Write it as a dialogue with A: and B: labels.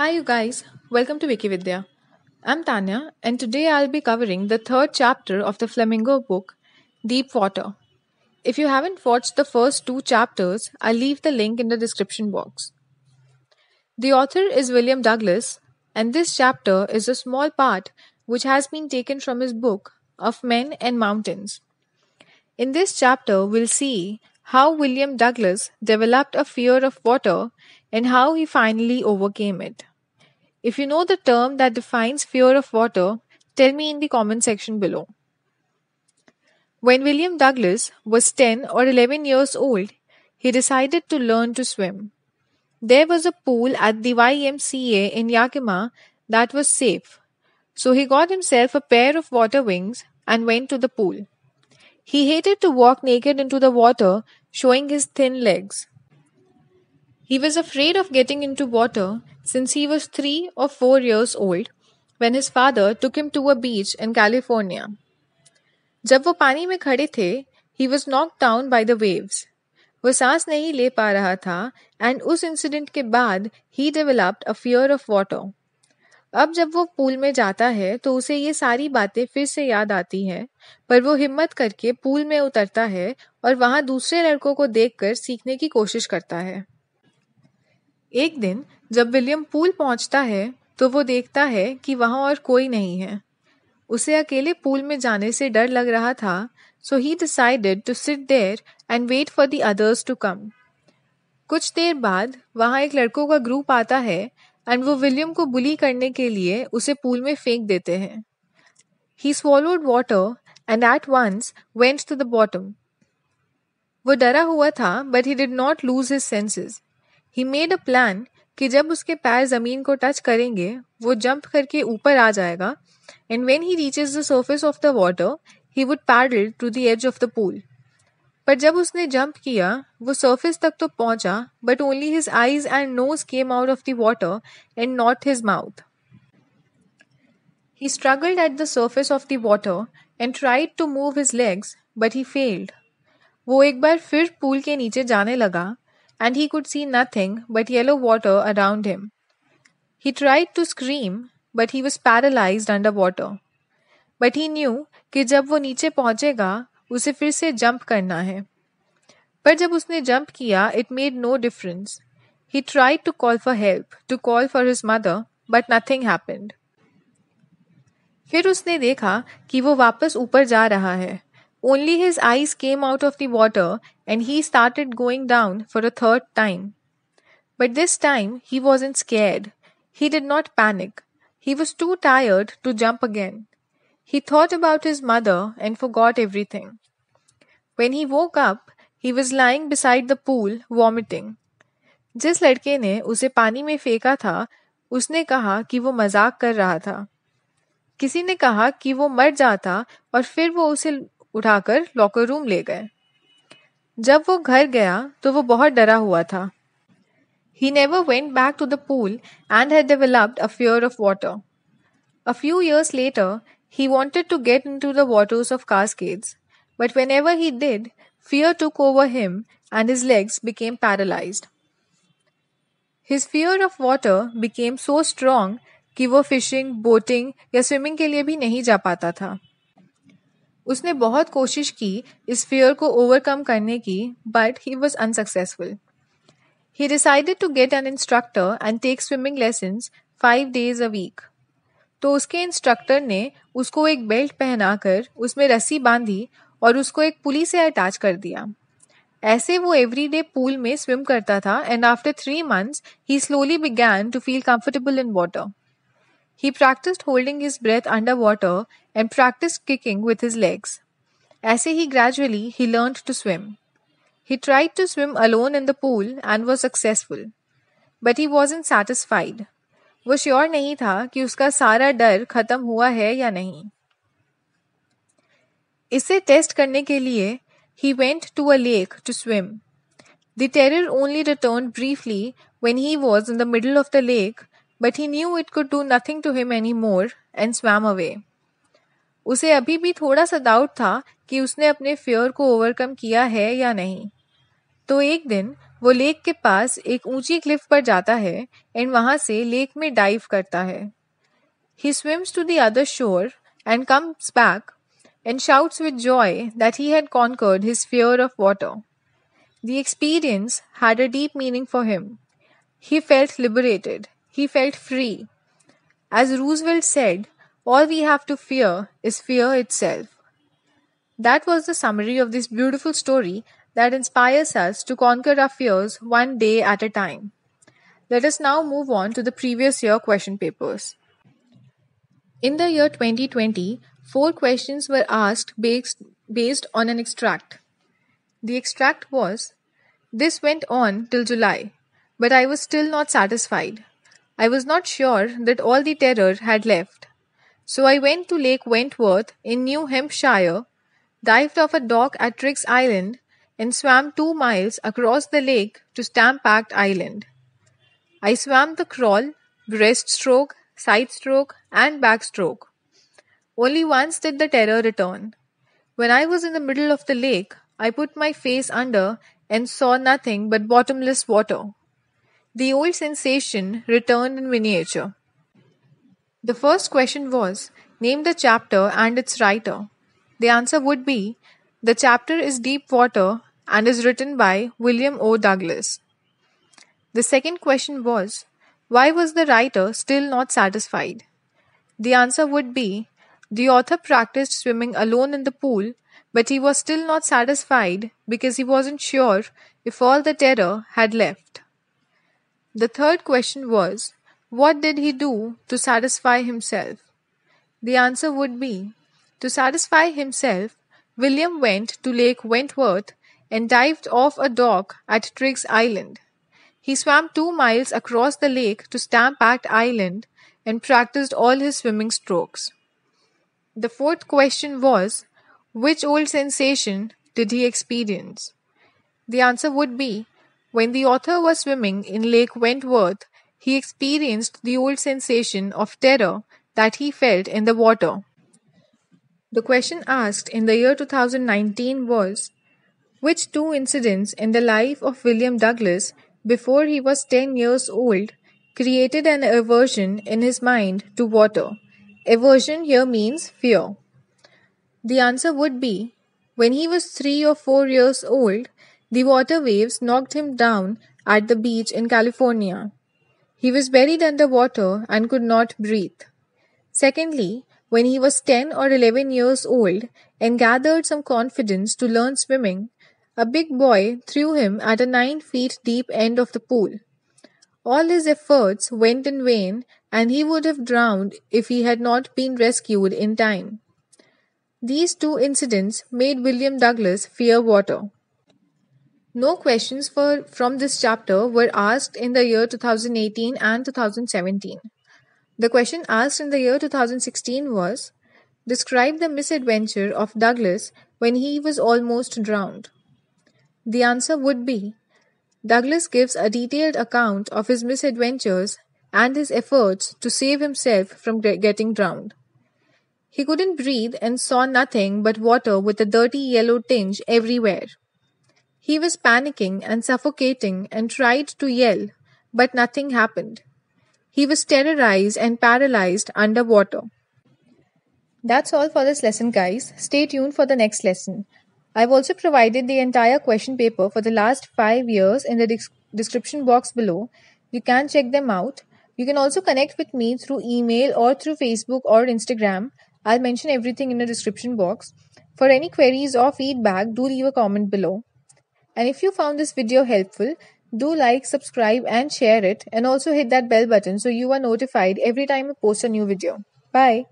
A: Hi, you guys. Welcome to Wikividya. I'm Tanya, and today I'll be covering the third chapter of the Flamingo book, Deep Water. If you haven't watched the first two chapters, I'll leave the link in the description box. The author is William Douglas, and this chapter is a small part which has been taken from his book of Men and Mountains. In this chapter, we'll see how William Douglas developed a fear of water and how he finally overcame it. If you know the term that defines fear of water, tell me in the comment section below. When William Douglas was 10 or 11 years old, he decided to learn to swim. There was a pool at the YMCA in Yakima that was safe, so he got himself a pair of water wings and went to the pool. He hated to walk naked into the water, showing his thin legs. He was afraid of getting into water since he was three or four years old when his father took him to a beach in California. जब वो पानी में खड़े थे he was knock down by the waves वो सांस नहीं ले पा रहा था एंड उस इंसिडेंट के बाद he developed a fear of water अब जब वो पूल में जाता है तो उसे ये सारी बातें फिर से याद आती हैं पर वो हिम्मत करके पूल में उतरता है और वहाँ दूसरे लड़कों को देखकर सीखने की कोशिश करता है एक दिन जब विलियम पूल पहुंचता है तो वो देखता है कि वहां और कोई नहीं है उसे अकेले पूल में जाने से डर लग रहा था so he decided to sit there and wait for the others to come कुछ देर बाद वहाँ एक लड़कों का ग्रुप आता है एंड वो विलियम को बुली करने के लिए उसे पूल में फेंक देते हैं he swallowed water and at once went to the bottom वो डरा हुआ था but he did not lose his senses he made a plan कि जब उसके पैर जमीन को टच करेंगे वो जंप करके ऊपर आ जाएगा and when he reaches the surface of the water he would paddle to the edge of the pool पर जब उसने जंप किया वो सर्फेस तक तो पहुंचा but only his eyes and nose came out of the water and not his mouth He struggled at the surface of the water and tried to move his legs, but he failed. वो एक बार फिर pool के नीचे जाने लगा and he could see nothing but yellow water around him. He tried to scream, but he was paralyzed under water. But he knew कि जब वो नीचे पहुंचेगा उसे फिर से जंप करना है पर जब उसने जंप किया it made no difference he to call for for help to call for his mother but nothing happened फिर उसने देखा कि वो वापस ऊपर जा only his eyes came out of the water and he started going down for a third time. But this time he wasn't scared. He did not panic. He was too tired to jump again. He thought about his mother and forgot everything. When he woke up, he was lying beside the pool vomiting. जिस लड़के ने उसे पानी में फेंका था उसने कहा कि वो मजाक कर रहा था किसी ने कहा कि वो मर जाता और फिर वो उसे उठाकर लॉकर रूम ले गए जब वो घर गया तो वो बहुत डरा हुआ था he never went back to the pool and had developed a fear of water a few years later he wanted to get into the waters of Cascades but whenever he did fear to cover him and his legs became paralysed his fear of water became so strong कि वो fishing boating या swimming के लिए भी नहीं जा पाता था उसने बहुत कोशिश की इस फियर को ओवरकम करने की but he was unsuccessful he decided to get an instructor and take swimming lesson five days a week तो उसके इंस्ट्रक्टर ने उसको एक बेल्ट पहनाकर उसमें रस्सी बांधी और उसको एक पुली से अटैच कर दिया ऐसे वो एवरी डे पूल में स्विम करता था and after three months he slowly began to feel comfortable in water He practiced holding his breath underwater and practiced kicking with his legs. As he gradually he learned to swim. He tried to swim alone in the pool and was successful. But he wasn't satisfied. वो sure नहीं था कि उसका सारा डर खत्म हुआ है या नहीं इसे टेस्ट करने के लिए he went to a lake to swim. The terror only returned briefly when he was in the middle of the lake but he knew it could do nothing to him any more and swam away उसे अभी भी थोड़ा सा doubt था कि उसने अपने fair को ओवरकम किया है या नहीं तो एक दिन वो लेक के पास एक ऊंची क्लिफ पर जाता है एंड वहां से लेक में डाइव करता है he swims to the other shore and comes back and shouts with joy that he had conquered his fear of water the experience had a deep meaning for him he felt liberated He felt free. As Roosevelt said, all we have to fear is fear itself. That was the summary of this beautiful story that inspires us to conquer our fears one day at a time. Let us now move on to the previous year question papers. In the year 2020, four questions were asked based, based on an extract. The extract was This went on till July, but I was still not satisfied. I was not sure that all the terror had left. So I went to Lake Wentworth in New Hampshire, dived off a dock at Triggs Island, and swam two miles across the lake to Stampact Island. I swam the crawl, breaststroke, side stroke, and backstroke. Only once did the terror return. When I was in the middle of the lake, I put my face under and saw nothing but bottomless water. The old sensation returned in miniature. The first question was Name the chapter and its writer. The answer would be The chapter is Deep Water and is written by William O. Douglas. The second question was Why was the writer still not satisfied? The answer would be The author practiced swimming alone in the pool, but he was still not satisfied because he wasn't sure if all the terror had left. The third question was, What did he do to satisfy himself? The answer would be, To satisfy himself, William went to Lake Wentworth and dived off a dock at Triggs Island. He swam two miles across the lake to Stampact Island and practiced all his swimming strokes. The fourth question was, Which old sensation did he experience? The answer would be when the author was swimming in Lake Wentworth, he experienced the old sensation of terror that he felt in the water. The question asked in the year 2019 was Which two incidents in the life of William Douglas before he was 10 years old created an aversion in his mind to water? Aversion here means fear. The answer would be When he was 3 or 4 years old, the water waves knocked him down at the beach in California. He was buried under water and could not breathe. Secondly, when he was 10 or 11 years old and gathered some confidence to learn swimming, a big boy threw him at a 9 feet deep end of the pool. All his efforts went in vain and he would have drowned if he had not been rescued in time. These two incidents made William Douglas fear water. No questions for from this chapter were asked in the year 2018 and 2017. The question asked in the year 2016 was Describe the misadventure of Douglas when he was almost drowned. The answer would be Douglas gives a detailed account of his misadventures and his efforts to save himself from getting drowned. He couldn't breathe and saw nothing but water with a dirty yellow tinge everywhere. He was panicking and suffocating and tried to yell, but nothing happened. He was terrorized and paralyzed underwater. That's all for this lesson, guys. Stay tuned for the next lesson. I've also provided the entire question paper for the last five years in the de- description box below. You can check them out. You can also connect with me through email or through Facebook or Instagram. I'll mention everything in the description box. For any queries or feedback, do leave a comment below. And if you found this video helpful, do like, subscribe and share it and also hit that bell button so you are notified every time I post a new video. Bye.